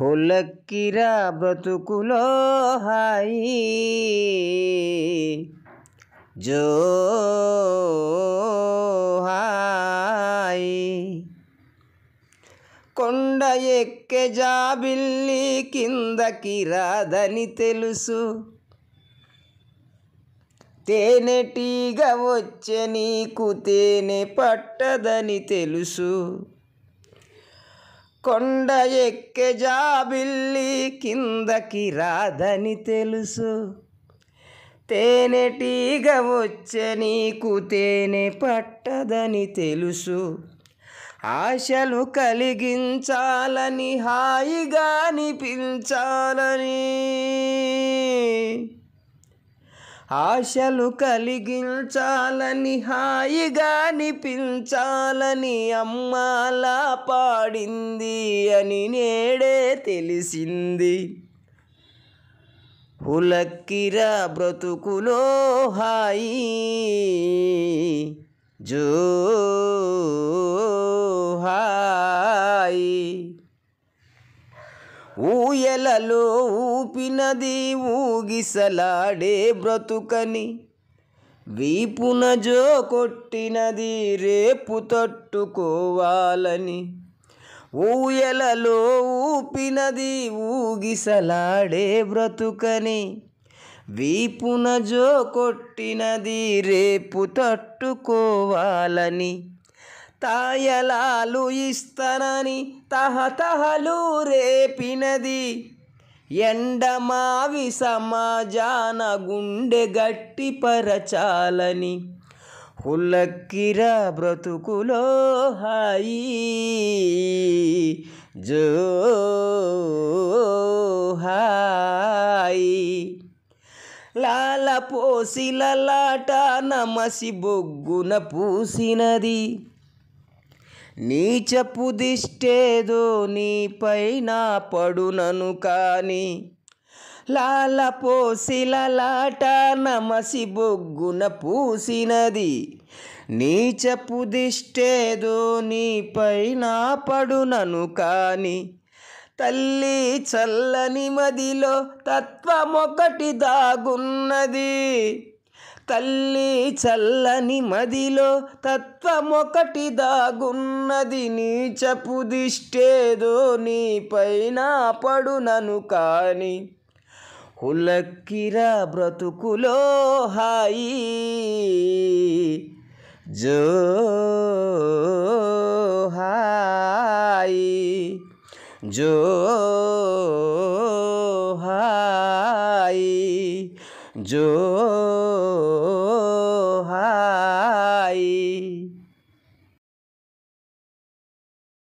హులక్కిరా బ్రతుకులో హాయి జో హాయి కొండ ఎక్కె జాబిల్లి కిందకి రాదని తెలుసు తేనెటీగ వచ్చే నీకు తేనె పట్టదని తెలుసు కొండ ఎక్కే జాబిల్లి కిందకి రాదని తెలుసు తేనెటీగ వచ్చే నీకు తేనె పట్టదని తెలుసు ఆశలు కలిగించాలని హాయిగా అనిపించాలని ఆశలు కలిగించాలని హాయిగా అనిపించాలని అమ్మలా పాడింది అని నేడే తెలిసింది హులక్కిర బ్రతుకులో హాయి జో ఎలలో ఊపినది ఊగిసలాడే బ్రతుకని వీపున జో కొట్టినది రేపు తట్టుకోవాలని ఊయలలో ఊపినది ఊగిసలాడే బ్రతుకని వీపున జో కొట్టినది రేపు తట్టుకోవాలని తాయలాలు ఇస్తనని తహతహలు రేపినది ఎండమావి సమాజాన గుండె గట్టిపరచాలని హుల్లక్కిర బ్రతుకులో హాయి జో హాయి లాల నమసి బొగ్గున పూసినది నీచపు దిష్టేదో నీపైన పడునను కానీ లాట నమసి బొగ్గున పూసినది నీచపు దిష్టేదో నీపైన పడునను కానీ తల్లి చల్లని మదిలో తత్వమొకటి దాగున్నది తల్లి చల్లని మదిలో తత్వమొకటి దాగున్నది నీచపు దిష్టేదో నీపైన పడునను కాని హులక్కిరా బ్రతుకులో హాయి జో హాయి జో హాయి జో